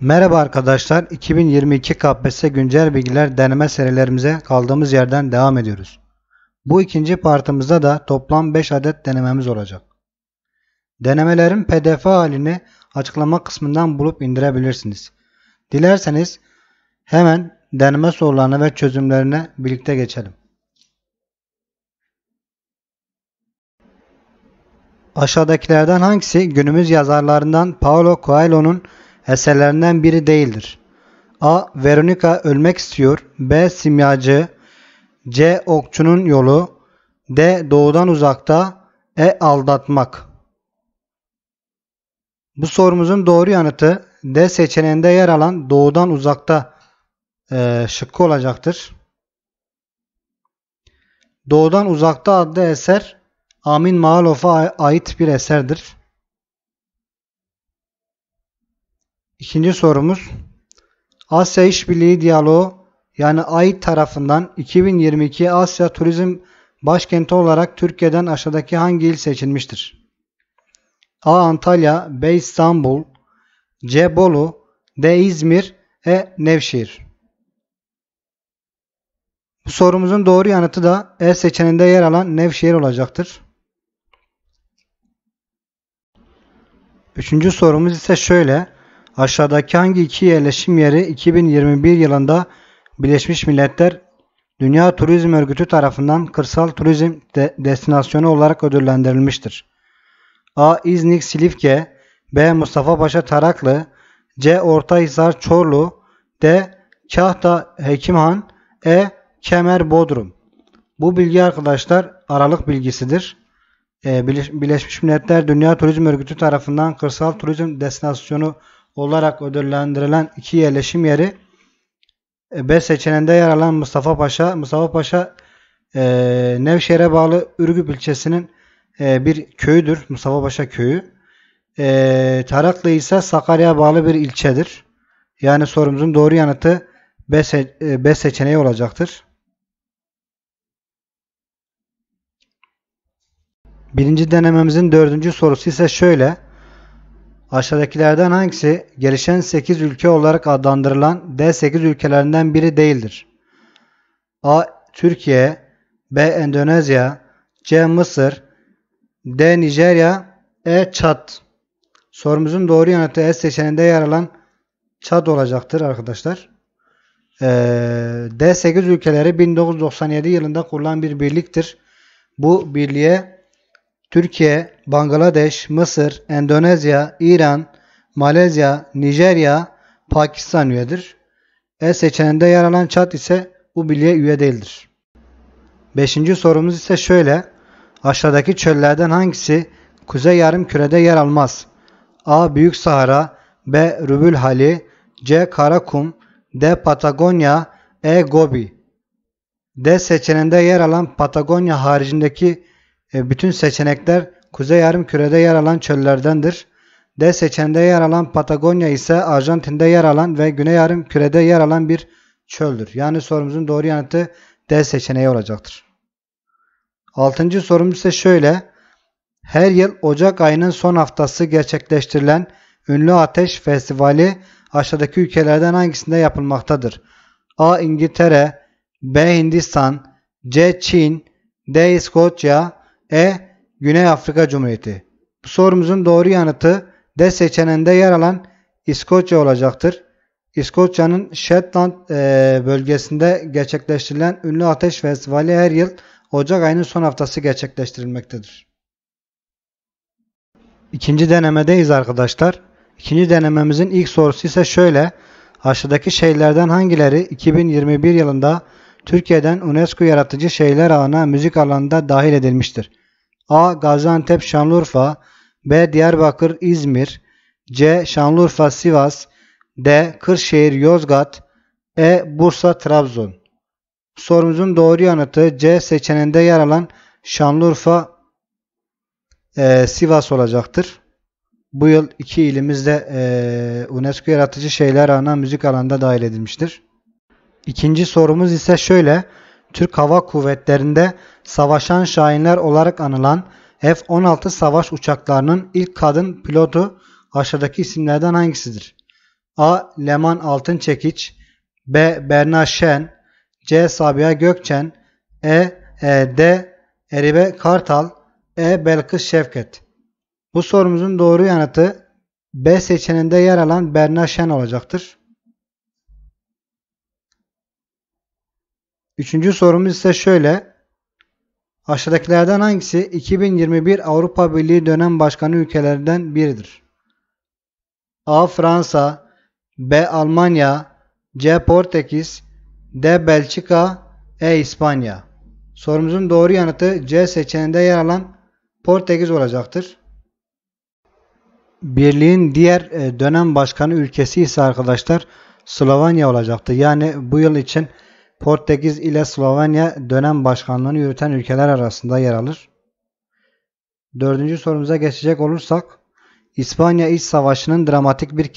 Merhaba arkadaşlar 2022 KPSS güncel bilgiler deneme serilerimize kaldığımız yerden devam ediyoruz. Bu ikinci partımızda da toplam 5 adet denememiz olacak. Denemelerin pdf halini açıklama kısmından bulup indirebilirsiniz. Dilerseniz hemen deneme sorularına ve çözümlerine birlikte geçelim. Aşağıdakilerden hangisi günümüz yazarlarından Paulo Coelho'nun eserlerinden biri değildir. A. Veronica ölmek istiyor. B. Simyacı. C. Okçunun yolu. D. Doğudan uzakta. E. Aldatmak. Bu sorumuzun doğru yanıtı D seçeneğinde yer alan doğudan uzakta e, şıkkı olacaktır. Doğudan Uzakta adlı eser Amin Maalof'a ait bir eserdir. İkinci sorumuz Asya İşbirliği Diyaloğu yani AİT tarafından 2022 Asya Turizm Başkenti olarak Türkiye'den aşağıdaki hangi il seçilmiştir? A. Antalya B. İstanbul C. Bolu D. İzmir E. Nevşehir Bu sorumuzun doğru yanıtı da E seçeneğinde yer alan Nevşehir olacaktır. Üçüncü sorumuz ise şöyle. Aşağıdaki hangi iki yerleşim yeri 2021 yılında Birleşmiş Milletler Dünya Turizm Örgütü tarafından kırsal turizm de destinasyonu olarak ödüllendirilmiştir? A. İznik Silifke B. Mustafa Paşa Taraklı C. Ortahisar Çorlu D. Kahta Hekimhan E. Kemer Bodrum Bu bilgi arkadaşlar aralık bilgisidir. E, Birleşmiş Milletler Dünya Turizm Örgütü tarafından kırsal turizm destinasyonu olarak ödüllendirilen iki yerleşim yeri e, B seçeneğinde yer alan Mustafa Paşa. Mustafa Paşa e, Nevşehir'e bağlı Ürgüp ilçesinin e, bir köyüdür. Mustafa Paşa köyü. E, Taraklı ise Sakarya'ya bağlı bir ilçedir. Yani sorumuzun doğru yanıtı B, se e, B seçeneği olacaktır. Birinci denememizin dördüncü sorusu ise şöyle. Aşağıdakilerden hangisi gelişen 8 ülke olarak adlandırılan D8 ülkelerinden biri değildir? A. Türkiye B. Endonezya C. Mısır D. Nijerya E. Çat Sorumuzun doğru yanıtı E seçeneğinde yer alan Çad olacaktır arkadaşlar. Ee, D8 ülkeleri 1997 yılında kurulan bir birliktir. Bu birliğe Türkiye, Bangladeş, Mısır, Endonezya, İran, Malezya, Nijerya, Pakistan üyedir. E seçeneğinde yer alan Çat ise bu birliğe üye değildir. Beşinci sorumuz ise şöyle. Aşağıdaki çöllerden hangisi Kuzey yarım kürede yer almaz? A. Büyük Sahara B. Rübül Hali C. Karakum D. Patagonya E. Gobi D seçeneğinde yer alan Patagonya haricindeki e, bütün seçenekler Kuzey yarım kürede yer alan çöllerdendir. D seçende yer alan Patagonya ise Arjantin'de yer alan ve Güney yarım kürede yer alan bir çöldür. Yani sorumuzun doğru yanıtı D seçeneği olacaktır. Altıncı sorumuz ise şöyle. Her yıl Ocak ayının son haftası gerçekleştirilen Ünlü Ateş Festivali aşağıdaki ülkelerden hangisinde yapılmaktadır? A. İngiltere B. Hindistan C. Çin D. İskoçya e. Güney Afrika Cumhuriyeti. Bu sorumuzun doğru yanıtı D seçeneğinde yer alan İskoçya olacaktır. İskoçya'nın Shetland e, bölgesinde gerçekleştirilen ünlü ateş festivali her yıl Ocak ayının son haftası gerçekleştirilmektedir. İkinci denemedeyiz arkadaşlar. İkinci denememizin ilk sorusu ise şöyle. Aşağıdaki şehirlerden hangileri 2021 yılında Türkiye'den UNESCO yaratıcı şeyler ağına müzik alanında dahil edilmiştir. A. Gaziantep, Şanlıurfa B. Diyarbakır, İzmir C. Şanlıurfa, Sivas D. Kırşehir, Yozgat E. Bursa, Trabzon Sorumuzun doğru yanıtı C seçeneğinde yer alan Şanlıurfa, e, Sivas olacaktır. Bu yıl iki ilimizde e, UNESCO yaratıcı şeyler ana müzik alanda dahil edilmiştir. İkinci sorumuz ise şöyle. Türk Hava Kuvvetleri'nde savaşan şahinler olarak anılan F-16 savaş uçaklarının ilk kadın pilotu aşağıdaki isimlerden hangisidir? A. Leman Altınçekiç B. Berna Şen C. Sabiha Gökçen E. e D. Eribe Kartal E. Belkıs Şevket Bu sorumuzun doğru yanıtı B seçeneğinde yer alan Berna Şen olacaktır. Üçüncü sorumuz ise şöyle. Aşağıdakilerden hangisi 2021 Avrupa Birliği dönem başkanı ülkelerden biridir? A. Fransa B. Almanya C. Portekiz D. Belçika E. İspanya Sorumuzun doğru yanıtı C seçeneğinde yer alan Portekiz olacaktır. Birliğin diğer e, dönem başkanı ülkesi ise arkadaşlar Slovanya olacaktı. Yani bu yıl için Portekiz ile Slovenya dönem başkanlığını yürüten ülkeler arasında yer alır. Dördüncü sorumuza geçecek olursak İspanya İç Savaşı'nın dramatik bir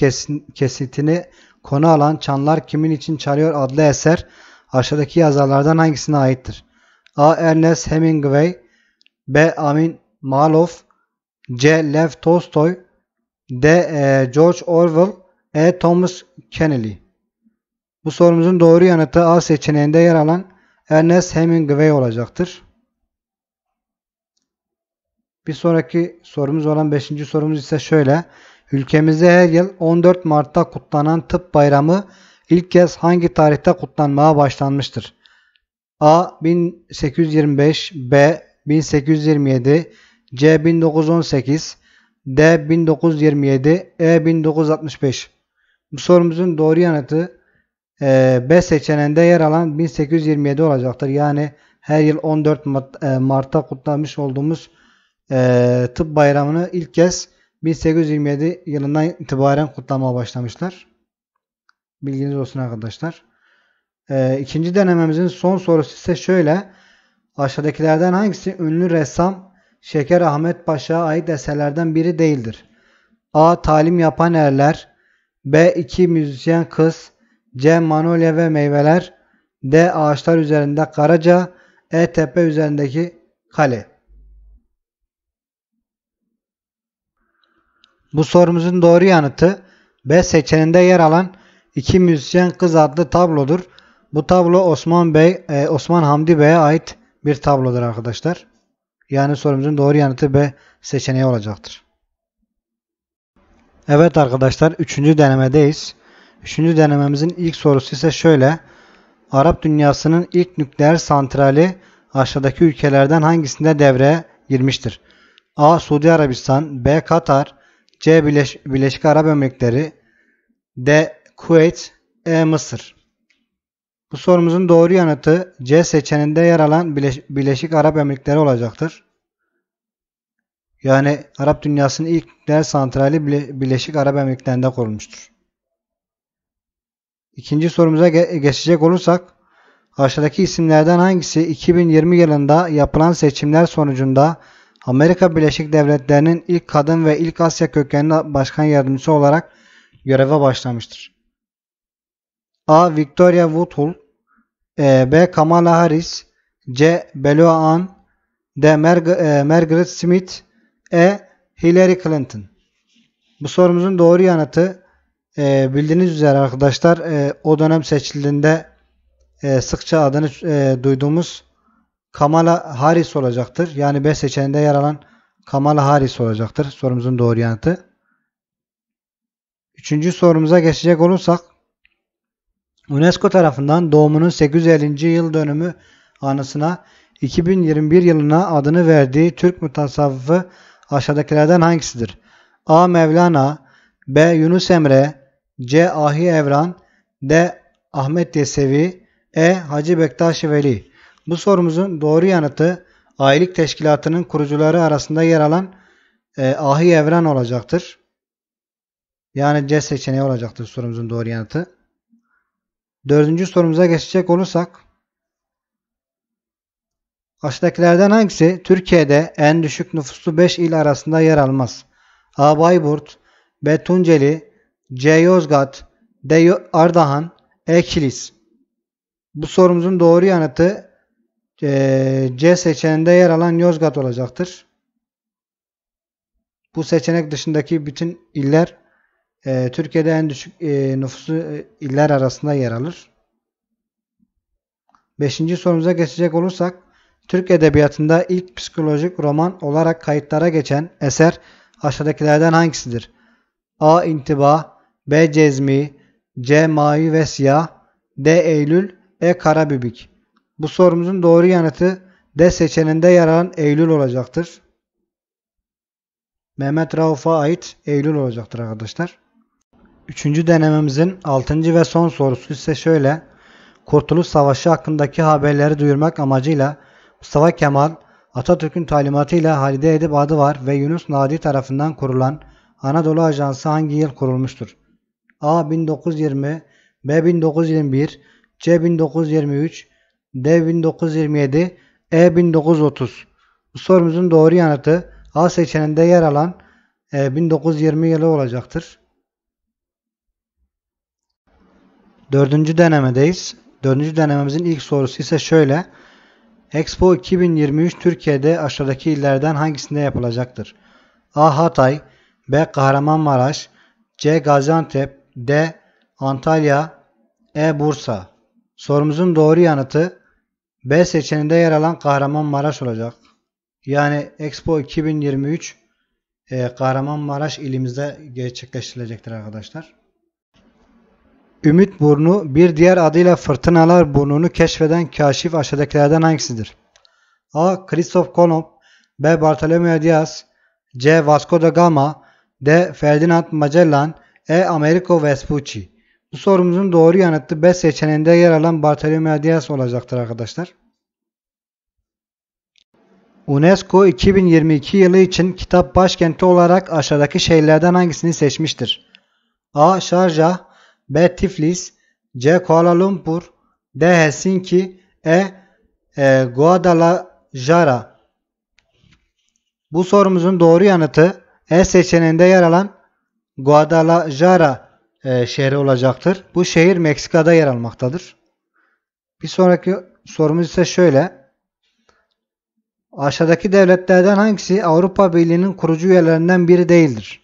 kesitini konu alan Çanlar Kimin İçin Çalıyor adlı eser aşağıdaki yazarlardan hangisine aittir? A. Ernest Hemingway B. Amin Malof C. Lev Tolstoy D. E. George Orwell E. Thomas Kennedy bu sorumuzun doğru yanıtı A seçeneğinde yer alan Ernest Hemingway olacaktır. Bir sonraki sorumuz olan 5. sorumuz ise şöyle. Ülkemizde her yıl 14 Mart'ta kutlanan tıp bayramı ilk kez hangi tarihte kutlanmaya başlanmıştır? A 1825, B 1827, C 1918, D 1927, E 1965. Bu sorumuzun doğru yanıtı ee, B seçeneğinde yer alan 1827 olacaktır. Yani her yıl 14 Mart, e, Mart'ta kutlamış olduğumuz e, tıp bayramını ilk kez 1827 yılından itibaren kutlamaya başlamışlar. Bilginiz olsun arkadaşlar. Ee, ikinci denememizin son sorusu ise şöyle. Aşağıdakilerden hangisi ünlü ressam Şeker Ahmet Paşa'ya ait eserlerden biri değildir? A. Talim yapan erler B. İki müzisyen kız C. Manolya ve meyveler D. Ağaçlar üzerinde Karaca E. Tepe üzerindeki kale Bu sorumuzun doğru yanıtı B seçeninde yer alan iki Müzisyen Kız adlı tablodur. Bu tablo Osman Bey, e, Osman Hamdi Bey'e ait bir tablodur arkadaşlar. Yani sorumuzun doğru yanıtı B seçeneği olacaktır. Evet arkadaşlar 3. denemedeyiz. Üçüncü denememizin ilk sorusu ise şöyle. Arap dünyasının ilk nükleer santrali aşağıdaki ülkelerden hangisinde devreye girmiştir? A. Suudi Arabistan B. Katar C. Birleş Birleşik Arap Emirlikleri D. Kuveyt E. Mısır Bu sorumuzun doğru yanıtı C seçeninde yer alan Birleş Birleşik Arap Emirlikleri olacaktır. Yani Arap dünyasının ilk nükleer santrali Birleşik Arap Emirlikleri'nde kurulmuştur. İkinci sorumuza geçecek olursak aşağıdaki isimlerden hangisi 2020 yılında yapılan seçimler sonucunda Amerika Birleşik Devletleri'nin ilk kadın ve ilk Asya kökenli başkan yardımcısı olarak göreve başlamıştır? A. Victoria Woodhull e. B. Kamala Harris C. Belua Ann D. Marg e, Margaret Smith E. Hillary Clinton Bu sorumuzun doğru yanıtı e, bildiğiniz üzere arkadaşlar e, o dönem seçildiğinde e, sıkça adını e, duyduğumuz Kamala Harris olacaktır. Yani B seçeneğinde yer alan Kamala Harris olacaktır. Sorumuzun doğru yanıtı. Üçüncü sorumuza geçecek olursak UNESCO tarafından doğumunun 850. yıl dönümü anısına 2021 yılına adını verdiği Türk mutasavvıfı aşağıdakilerden hangisidir? A. Mevlana B. Yunus Emre C. Ahi Evran D. Ahmet Yesevi E. Hacı Bektaş Veli Bu sorumuzun doğru yanıtı Ailik Teşkilatı'nın kurucuları arasında yer alan e, Ahi Evran olacaktır. Yani C seçeneği olacaktır sorumuzun doğru yanıtı. Dördüncü sorumuza geçecek olursak aşağıdakilerden hangisi Türkiye'de en düşük nüfuslu 5 il arasında yer almaz? A. Bayburt B. Tunceli C. Yozgat D. Ardahan E. Kilis Bu sorumuzun doğru yanıtı e, C seçeneğinde yer alan Yozgat olacaktır. Bu seçenek dışındaki bütün iller e, Türkiye'de en düşük e, nüfusu iller arasında yer alır. Beşinci sorumuza geçecek olursak Türk Edebiyatı'nda ilk psikolojik roman olarak kayıtlara geçen eser aşağıdakilerden hangisidir? A. İntiba B. Cezmi C. Mavi ve Siyah D. Eylül E. Karabibik Bu sorumuzun doğru yanıtı D seçeninde yer alan Eylül olacaktır. Mehmet Rauf'a ait Eylül olacaktır arkadaşlar. Üçüncü denememizin altıncı ve son sorusu ise şöyle. Kurtuluş Savaşı hakkındaki haberleri duyurmak amacıyla Mustafa Kemal Atatürk'ün talimatıyla Halide Edip adı var ve Yunus Nadi tarafından kurulan Anadolu Ajansı hangi yıl kurulmuştur? A 1920, B 1921, C 1923, D 1927, E 1930. Bu sorumuzun doğru yanıtı A seçeneğinde yer alan e, 1920 yılı olacaktır. Dördüncü denemedeyiz. Dördüncü denememizin ilk sorusu ise şöyle. Expo 2023 Türkiye'de aşağıdaki illerden hangisinde yapılacaktır? A. Hatay B. Kahramanmaraş C. Gaziantep D. Antalya E. Bursa Sorumuzun doğru yanıtı B seçeneğinde yer alan Kahramanmaraş olacak. Yani Expo 2023 e, Kahramanmaraş ilimizde gerçekleştirilecektir arkadaşlar. Ümit burnu bir diğer adıyla fırtınalar burnunu keşfeden kaşif aşağıdakilerden hangisidir? A. Christoph Kolomb B. Bartolomeo Diaz C. Vasco da Gama D. Ferdinand Magellan e. Americo Vespucci. Bu sorumuzun doğru yanıtı B seçeneğinde yer alan Bartolomeo Diaz olacaktır arkadaşlar. UNESCO 2022 yılı için kitap başkenti olarak aşağıdaki şehirlerden hangisini seçmiştir? A. Sharjah, B. Tiflis C. Kuala Lumpur D. Helsinki E. e Guadalajara Bu sorumuzun doğru yanıtı E seçeneğinde yer alan Guadalajara e, şehri olacaktır. Bu şehir Meksika'da yer almaktadır. Bir sonraki sorumuz ise şöyle. Aşağıdaki devletlerden hangisi Avrupa Birliği'nin kurucu üyelerinden biri değildir?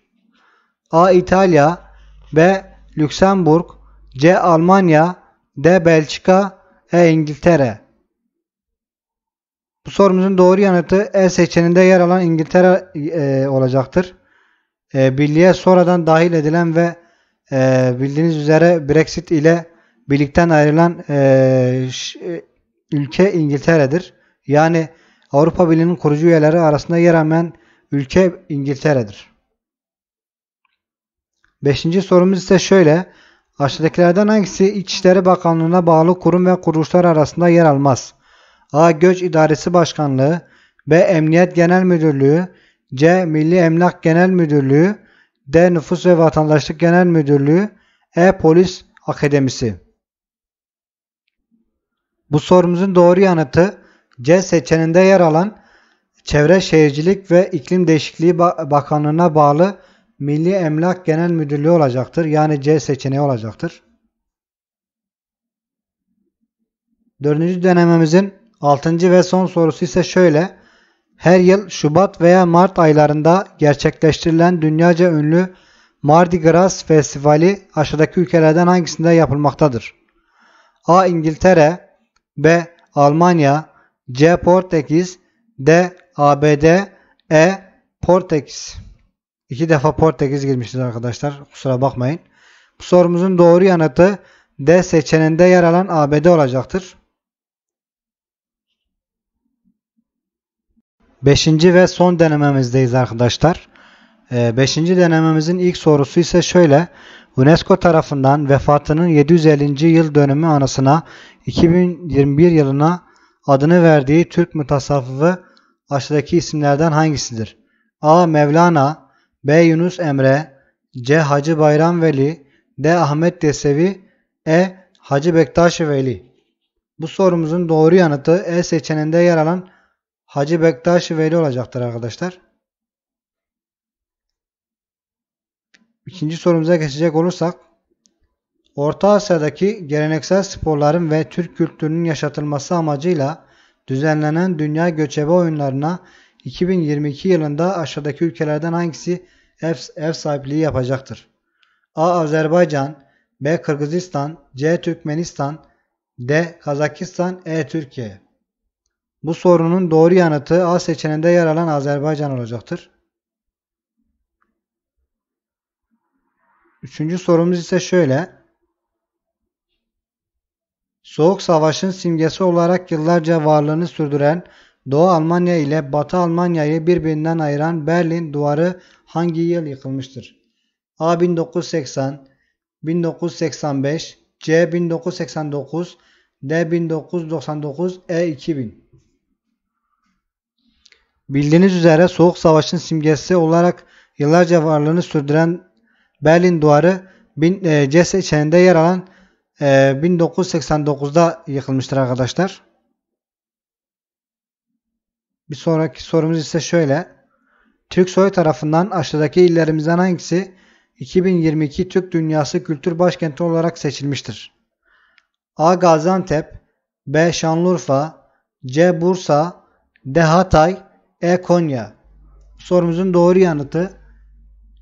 A. İtalya B. Lüksemburg C. Almanya D. Belçika E. İngiltere Bu sorumuzun doğru yanıtı E seçeninde yer alan İngiltere e, olacaktır e, birliğe sonradan dahil edilen ve e, bildiğiniz üzere Brexit ile birlikten ayrılan e, ş, e, ülke İngiltere'dir. Yani Avrupa Birliği'nin kurucu üyeleri arasında yer alan ülke İngiltere'dir. Beşinci sorumuz ise şöyle. Aşağıdakilerden hangisi İçişleri Bakanlığı'na bağlı kurum ve kuruluşlar arasında yer almaz? A. Göç İdaresi Başkanlığı B. Emniyet Genel Müdürlüğü C. Milli Emlak Genel Müdürlüğü D. Nüfus ve Vatandaşlık Genel Müdürlüğü E. Polis Akademisi Bu sorumuzun doğru yanıtı C seçeninde yer alan Çevre Şehircilik ve İklim Değişikliği Bakanlığı'na bağlı Milli Emlak Genel Müdürlüğü olacaktır. Yani C seçeneği olacaktır. Dördüncü denememizin altıncı ve son sorusu ise şöyle her yıl Şubat veya Mart aylarında gerçekleştirilen dünyaca ünlü Mardi Gras Festivali aşağıdaki ülkelerden hangisinde yapılmaktadır? A. İngiltere B. Almanya C. Portekiz D. ABD E. Portekiz İki defa Portekiz girmişiz arkadaşlar. Kusura bakmayın. Bu sorumuzun doğru yanıtı D seçeneğinde yer alan ABD olacaktır. Beşinci ve son denememizdeyiz arkadaşlar. Ee, beşinci denememizin ilk sorusu ise şöyle. UNESCO tarafından vefatının 750. yıl dönümü anısına 2021 yılına adını verdiği Türk mutasavvıfı aşağıdaki isimlerden hangisidir? A. Mevlana B. Yunus Emre C. Hacı Bayram Veli D. Ahmet Yesevi E. Hacı Bektaş Veli Bu sorumuzun doğru yanıtı E seçeneğinde yer alan Hacı Bektaş-ı Veli olacaktır arkadaşlar. İkinci sorumuza geçecek olursak Orta Asya'daki geleneksel sporların ve Türk kültürünün yaşatılması amacıyla düzenlenen dünya göçebe oyunlarına 2022 yılında aşağıdaki ülkelerden hangisi ev, ev sahipliği yapacaktır? A. Azerbaycan B. Kırgızistan C. Türkmenistan D. Kazakistan E. Türkiye bu sorunun doğru yanıtı A seçeneğinde yer alan Azerbaycan olacaktır. Üçüncü sorumuz ise şöyle. Soğuk Savaş'ın simgesi olarak yıllarca varlığını sürdüren Doğu Almanya ile Batı Almanya'yı birbirinden ayıran Berlin duvarı hangi yıl yıkılmıştır? A 1980, 1985, C 1989, D 1999, E 2000. Bildiğiniz üzere Soğuk Savaş'ın simgesi olarak yıllarca varlığını sürdüren Berlin Duvarı bin, e, CES içerisinde yer alan 1989'da e, yıkılmıştır arkadaşlar. Bir sonraki sorumuz ise şöyle. Türk soy tarafından aşağıdaki illerimizden hangisi 2022 Türk Dünyası Kültür Başkenti olarak seçilmiştir? A. Gaziantep B. Şanlıurfa C. Bursa D. Hatay e. Konya. Sorumuzun doğru yanıtı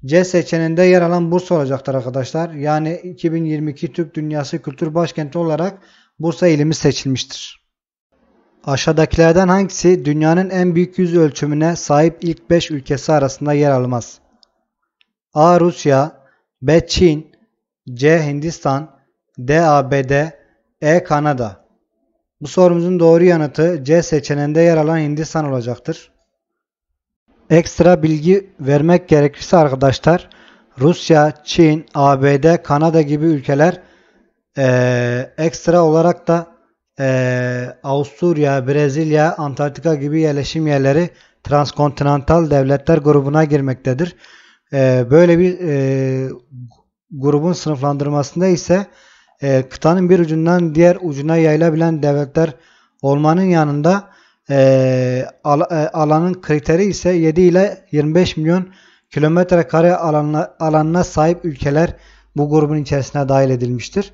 C seçeneğinde yer alan Bursa olacaktır arkadaşlar. Yani 2022 Türk Dünyası Kültür Başkenti olarak Bursa ilimiz seçilmiştir. Aşağıdakilerden hangisi dünyanın en büyük yüz ölçümüne sahip ilk 5 ülkesi arasında yer almaz? A. Rusya B. Çin C. Hindistan D. ABD E. Kanada Bu sorumuzun doğru yanıtı C seçeneğinde yer alan Hindistan olacaktır. Ekstra bilgi vermek gerekirse arkadaşlar Rusya, Çin, ABD, Kanada gibi ülkeler e, ekstra olarak da e, Avusturya, Brezilya, Antarktika gibi yerleşim yerleri transkontinental devletler grubuna girmektedir. E, böyle bir e, grubun sınıflandırmasında ise e, kıtanın bir ucundan diğer ucuna yayılabilen devletler olmanın yanında e, ee, al, e, alanın kriteri ise 7 ile 25 milyon kilometre kare alanla, alanına sahip ülkeler bu grubun içerisine dahil edilmiştir.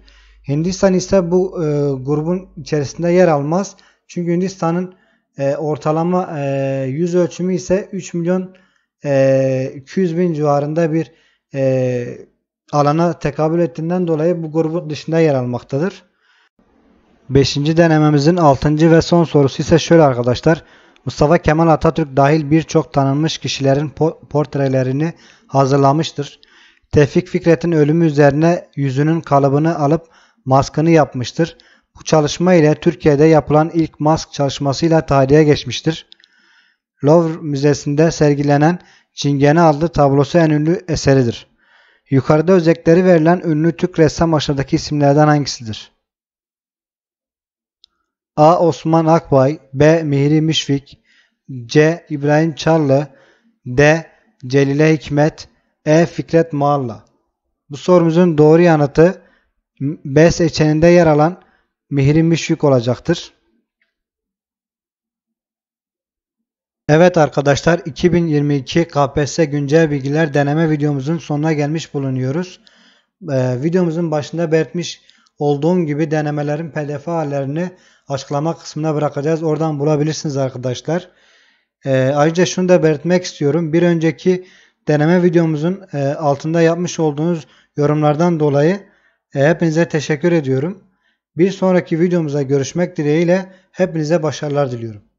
Hindistan ise bu e, grubun içerisinde yer almaz. Çünkü Hindistan'ın e, ortalama e, yüz ölçümü ise 3 milyon e, 200 bin civarında bir e, alana tekabül ettiğinden dolayı bu grubun dışında yer almaktadır. 5. denememizin 6. ve son sorusu ise şöyle arkadaşlar. Mustafa Kemal Atatürk dahil birçok tanınmış kişilerin portrelerini hazırlamıştır. Tevfik Fikret'in ölümü üzerine yüzünün kalıbını alıp maskını yapmıştır. Bu çalışma ile Türkiye'de yapılan ilk mask çalışmasıyla tarihe geçmiştir. Louvre Müzesi'nde sergilenen Çingene adlı tablosu en ünlü eseridir. Yukarıda özellikleri verilen ünlü Türk ressam aşağıdaki isimlerden hangisidir? A. Osman Akbay B. Mihri Müşfik C. İbrahim Çarlı D. Celile Hikmet E. Fikret Mağalla Bu sorumuzun doğru yanıtı B seçeneğinde yer alan Mihri Müşfik olacaktır. Evet arkadaşlar 2022 KPSS güncel bilgiler deneme videomuzun sonuna gelmiş bulunuyoruz. Ee, videomuzun başında belirtmiş olduğum gibi denemelerin pdf hallerini açıklama kısmına bırakacağız. Oradan bulabilirsiniz arkadaşlar. E, ayrıca şunu da belirtmek istiyorum. Bir önceki deneme videomuzun e, altında yapmış olduğunuz yorumlardan dolayı e, hepinize teşekkür ediyorum. Bir sonraki videomuzda görüşmek dileğiyle hepinize başarılar diliyorum.